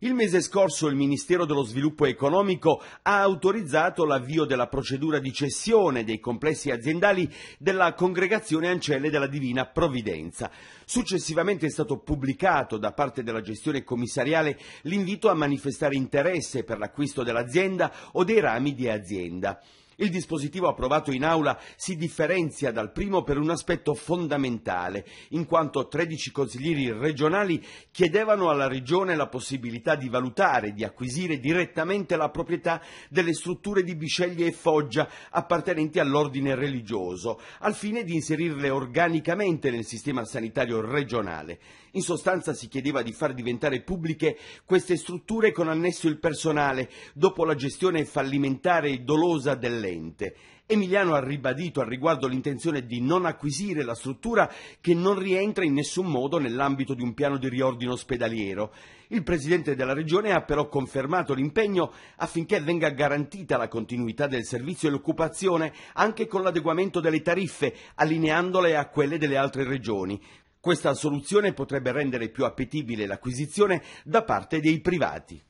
Il mese scorso il Ministero dello Sviluppo Economico ha autorizzato l'avvio della procedura di cessione dei complessi aziendali della Congregazione Ancelle della Divina Provvidenza. Successivamente è stato pubblicato da parte della gestione commissariale l'invito a manifestare interesse per l'acquisto dell'azienda o dei rami di azienda. Il dispositivo approvato in aula si differenzia dal primo per un aspetto fondamentale, in quanto 13 consiglieri regionali chiedevano alla Regione la possibilità di valutare, di acquisire direttamente la proprietà delle strutture di Bisceglie e Foggia appartenenti all'ordine religioso, al fine di inserirle organicamente nel sistema sanitario regionale. In sostanza si chiedeva di far diventare pubbliche queste strutture con annesso il personale, dopo la gestione fallimentare e dolosa delle equivalente. Emiliano ha ribadito al riguardo l'intenzione di non acquisire la struttura che non rientra in nessun modo nell'ambito di un piano di riordino ospedaliero. Il Presidente della Regione ha però confermato l'impegno affinché venga garantita la continuità del servizio e l'occupazione anche con l'adeguamento delle tariffe, allineandole a quelle delle altre regioni. Questa soluzione potrebbe rendere più appetibile l'acquisizione da parte dei privati.